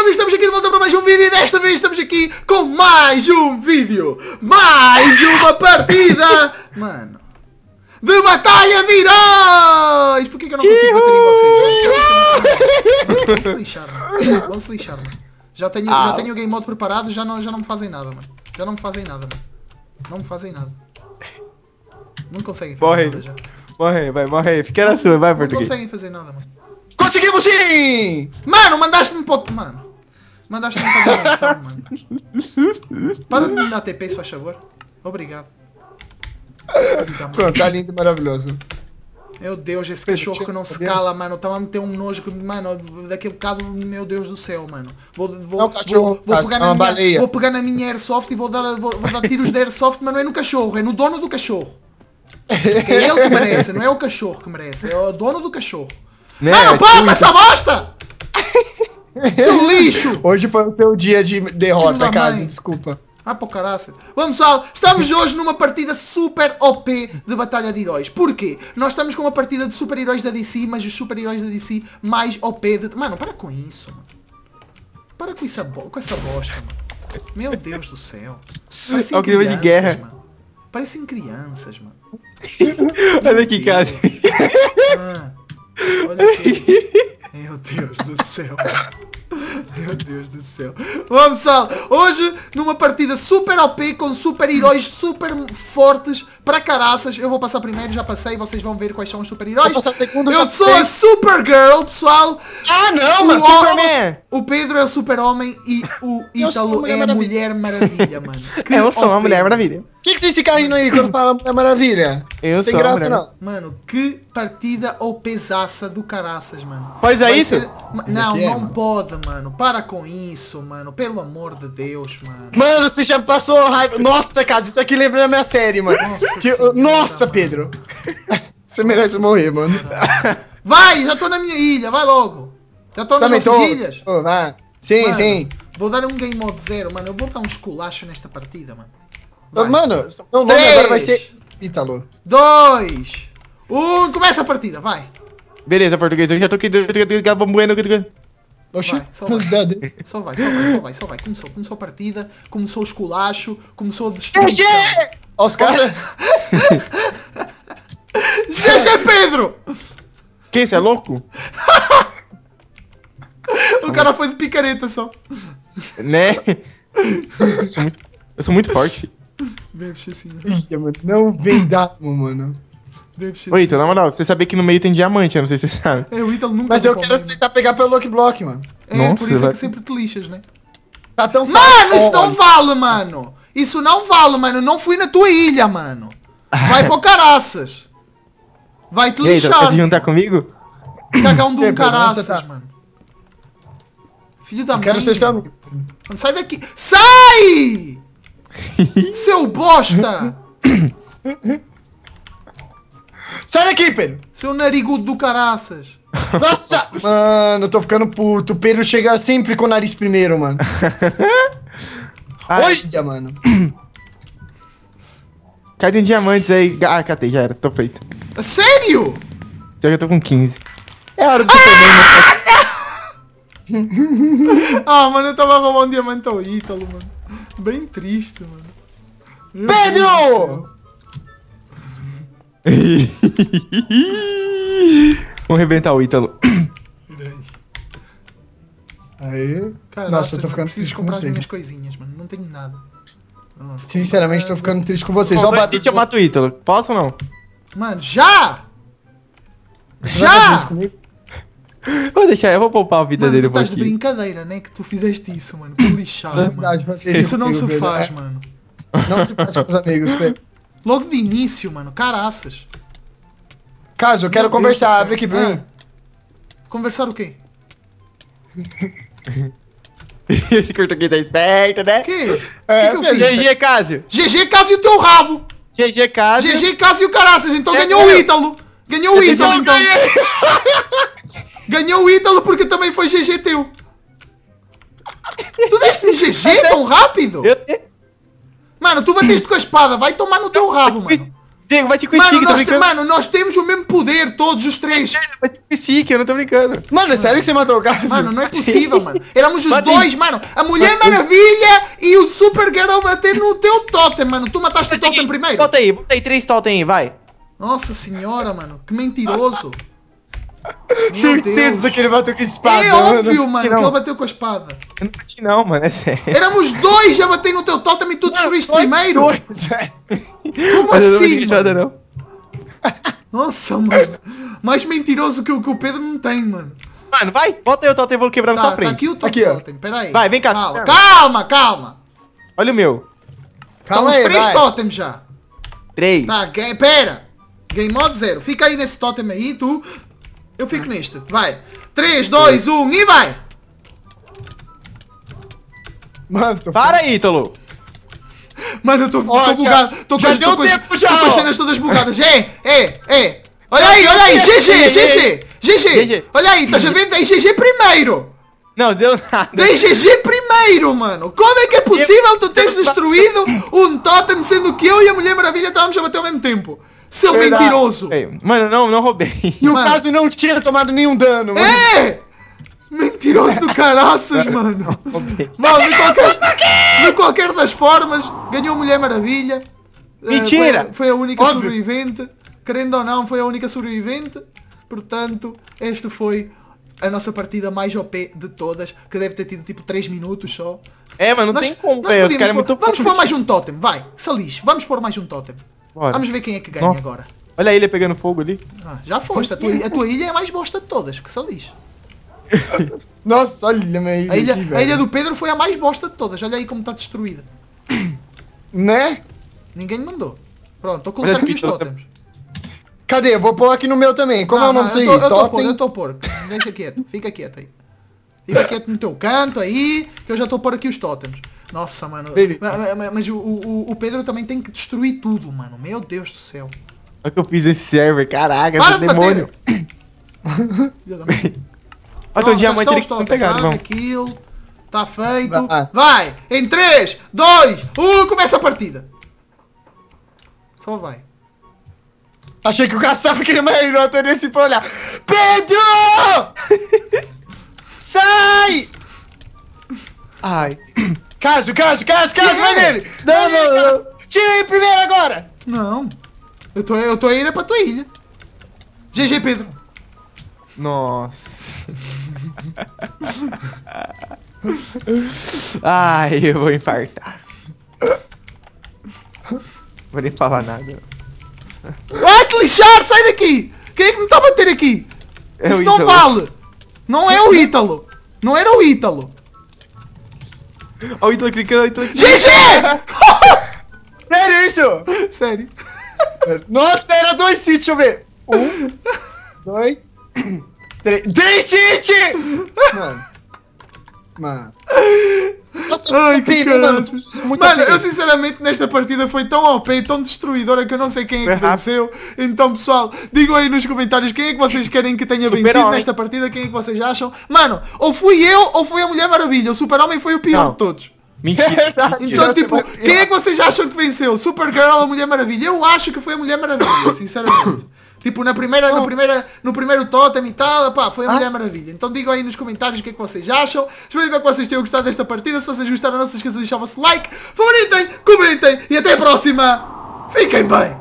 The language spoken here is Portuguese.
Então estamos aqui de volta para mais um vídeo e desta vez estamos aqui com mais um vídeo, mais uma partida, mano, de Batalha de Heróis! Porquê que eu não consigo bater em vocês? Vão-se lixar, Vão-se lixar, mano. Já tenho, já ah. tenho o game mode preparado, já não, já não me fazem nada, mano. Já não me fazem nada, mano. Não me fazem nada. Não conseguem fazer morre. nada já. Morre, vai, morre aí. Fica na sua, vai, Português. Não conseguem fazer nada, mano. Conseguimos sim! Mano, mandaste-me para Mano. Mandaste-me fazer mano. Para de me dar TP, se faz favor. Obrigado. Pronto, tá lindo e maravilhoso. Meu Deus, esse cachorro que não se cala, mano. Estava a meter um nojo que, mano, daqui a bocado, meu Deus do céu, mano. Vou, vou, é cachorro, vou, vou pegar é na minha, vou pegar na minha airsoft e vou dar, vou, vou dar tiros de airsoft, mas não é no cachorro, é no dono do cachorro. É ele que merece, não é o cachorro que merece, é o dono do cachorro. Né, ah, não, mano, é para com essa bosta! Seu lixo! Hoje foi o seu dia de derrota, Kazin, desculpa. Ah, pô, caraca. Vamos, lá estamos hoje numa partida super OP de Batalha de Heróis. Porquê? Nós estamos com uma partida de super-heróis da DC, mas os super-heróis da DC mais OP de... Mano, para com isso, mano. Para com, isso, com essa bosta, mano. Meu Deus do céu. É Parecem okay, crianças, de guerra. mano. Parecem crianças, mano. Olha aqui, cara. Ah, olha aqui. Meu Deus do céu. Mano do céu. Vamos, pessoal. Hoje, numa partida super OP, com super heróis super fortes para caraças. Eu vou passar primeiro, já passei. Vocês vão ver quais são os super heróis. Vou passar segundo, Eu sou a Supergirl, pessoal. Ah, não, mano. O Pedro é o super-homem e o Ítalo é a Mulher Maravilha, mano. Que eu sou OP. uma Mulher Maravilha. O que, que vocês ficam rindo aí quando falam Mulher Maravilha? Eu tem sou graça, não. Mano, que partida pesaça do caraças, mano. Pois é Vai isso? Ser... É não, é, não mano. pode, mano. Para com isso isso, mano. Pelo amor de Deus, mano. Mano, você já passou raiva. Nossa, cara, isso aqui lembra a minha série, mano. Nossa, que... senhora, Nossa mano. Pedro. você merece morrer, mano. Vai, já tô na minha ilha, vai logo. Já tô nas tô, ilhas. Tô, Sim, mano, sim. Vou dar um game mode zero, mano. Eu vou dar um esculacho nesta partida, mano. Vai. Mano, meu nome Três, agora vai ser Ítalo. Dois, um, começa a partida, vai. Beleza, português, eu já tô aqui. Bueno, Oxi, vai, só, vai. só vai, só vai, só vai, só vai. Começou, começou a partida, começou o esculacho, começou a os Oscar! GG Pedro! quem isso, é louco? o cara foi de picareta só. Né? eu, sou muito, eu sou muito forte. Deve ser assim. Não vem dar, mano. Deve Ô, Ítalo, na moral, você sabia que no meio tem diamante, eu não sei se você sabe. É, o Ítalo nunca Mas eu quero mesmo. tentar pegar pelo Lock Block, mano. É, Nossa, por isso é vai... é que sempre tu lixas, né? Tá tão Mano, isso não vale, mano. Isso não vale, mano. Eu não fui na tua ilha, mano. Vai pro caraças. Vai te lixar. Aí, tá, juntar comigo? Cagão do um é, caraças, tá? mano. Filho da mãe. Quero ser seu amigo. Sai daqui. Sai! seu bosta! Sai daqui, Pedro! Seu narigudo do caraças! Nossa! Mano, eu tô ficando puto. O Pedro chega sempre com o nariz primeiro, mano. Olha, mano. Cadê diamantes aí? Ah, catei, já era. Tô feito. Sério? Já que eu tô com 15. É hora do ah! Superman. Né? ah, mano, eu tava roubando um diamante ao Ítalo, mano. Bem triste, mano. Meu Pedro! Vamos arrebentar o Ítalo. Aí. Cara, nossa, eu tô ficando triste com vocês. minhas coisinhas, mano. Não tenho nada. Sinceramente, tô ficando triste com vocês. Só bate. Eu mato o Ítalo. Posso ou não? Mano, já! Já! Vou deixar, eu vou poupar a vida mano, dele. Tu estás de brincadeira, né? Que tu fizeste isso, mano. Que lixado. verdade, Isso não se faz, né? mano. Não se faz com os amigos, Pedro. Logo de início, mano. Caraças. Caso, eu quero conversar. Abre aqui pra ah. mim. Conversar o quê? Esse curto aqui é esperto, né? Que? É, que, que eu fiz? GG Casio. GG Casio e o teu rabo. GG Casio. GG Casio e o Caraças. Então é ganhou, o Ítalo. ganhou o Ítalo. Ganhou o Ítalo, então. ganhou o Ítalo porque também foi GG teu. Tu deste-me GG tão rápido? Eu, Mano, tu bateste com a espada, vai tomar no teu rabo, mano. Diego, vai com o stick, nós Mano, nós temos o mesmo poder, todos os três. É sério, te com eu não tô brincando. Mano, é sério que você matou o cara? Mano, não é possível, mano. Éramos os dois, mano. A Mulher Maravilha e o Super Girl bater no teu totem, mano. Tu mataste o totem primeiro? Bota aí, bota aí três totem aí, vai. Nossa senhora, mano. Que mentiroso. Certeza Deus. que ele bateu com a espada. É óbvio, mano, que, que bateu com a espada. Eu não bati não, mano, é sério. Éramos dois, já bati no teu totem e tu destruíste primeiro. Dois, Como Mas assim, não mano? Não. Nossa, mano. Mais mentiroso que o, que o Pedro não tem, mano. Mano, vai, bota aí o totem, vou quebrar tá, na sua tá frente. Tá aqui o totem, aqui, totem. pera aí. Vai, vem cá. Calma, calma, calma. Olha o meu. Tá calma Estão aí, três vai. totems já. Três. Tá, pera. Game mode zero. Fica aí nesse totem aí, tu. Eu fico nisto. Vai. 3, 2, 1 e vai! Mano, tô... Para, aí, Ítalo! Mano, eu tô, Ó, tô bugado. Já, tô já deu tempo, tempo já! Tô com as cenas todas bugadas. é, é, é! Olha aí, olha aí! GG, GG! GG! Olha aí, tá já vendo? Dei GG primeiro! Não, deu nada. Dei GG primeiro, mano! Como é que é possível tu teres destruído um totem, sendo que eu e a Mulher Maravilha estávamos a bater ao mesmo tempo? Seu Verdade. mentiroso! Ei, mano, não, não roubei. E o mano. caso não tinha tomado nenhum dano, mano. É! Mentiroso do caraças, mano. Mano, de qualquer, de qualquer das formas, ganhou Mulher Maravilha. É, Mentira! Foi, foi a única Óbvio. sobrevivente. Querendo ou não, foi a única sobrevivente. Portanto, este foi a nossa partida mais OP de todas, que deve ter tido tipo 3 minutos só. É, mas não nós, tem como, velho. Os é muito Vamos pôr mais um totem, vai, Salis, vamos pôr mais um totem. Bora. Vamos ver quem é que ganha Nossa. agora. Olha a ilha pegando fogo ali. Ah, já foste. A tua, a tua ilha é a mais bosta de todas, que só Nossa, olha minha ilha. A ilha, aqui, a ilha do Pedro foi a mais bosta de todas. Olha aí como está destruída. Né? Ninguém me mandou. Pronto, estou colocando aqui os totems. Cadê? vou pôr aqui no meu também. Como não, é o nome disso aí? Eu estou por, eu estou Deixa quieto, fica quieto aí. Fica quieto no teu canto aí, que eu já estou pôr aqui os totems. Nossa, mano. Baby. Mas, mas o, o, o, Pedro também tem que destruir tudo, mano. Meu Deus do céu. Olha é que eu fiz esse server, caraca, é Para esse demônio. Olha o diamante ali que não pegado, vamos. Kill. Tá feito. Vai. vai. Em 3, 2, 1, começa a partida. Só vai. Achei que o caçava primeiro, eu tô nesse pra olhar. Pedro! Sai! Ai, Cássio, Cássio, Cássio, Cássio, vai nele! Não, não, não, Tira aí primeiro agora! Não. Eu tô, eu tô indo pra tua ilha. GG, Pedro. Nossa. Ai, eu vou infartar. Vou nem falar nada. Ah, que lixado! Sai daqui! Quem é que me tá batendo aqui? É Isso não vale! Não é o Ítalo! Não era o Ítalo! Olha o Ítalo clicando, olha o Ítalo clicando. GG! Sério isso? Sério. Nossa, era dois cheats, deixa eu ver. Um, dois, três. Três cheats! Mano. Mano. Ai, que PIB, mano. eu sinceramente nesta partida foi tão OP, tão destruidora é que eu não sei quem é que venceu. Então, pessoal, digam aí nos comentários quem é que vocês querem que tenha super vencido homem. nesta partida, quem é que vocês acham. Mano, ou fui eu ou foi a Mulher Maravilha. O Super-Homem foi o pior não. de todos. Mentira, Então, tipo, tipo, quem é que vocês acham que venceu? Supergirl ou Mulher Maravilha? Eu acho que foi a Mulher Maravilha, sinceramente. Tipo, na primeira, no, primeira, no primeiro totem e tal, pá, foi a ah. Mulher Maravilha. Então digam aí nos comentários o que é que vocês acham. Espero que vocês tenham gostado desta partida. Se vocês gostaram, não se esqueçam de deixar o vosso like, favoritem, comentem e até a próxima. Fiquem bem!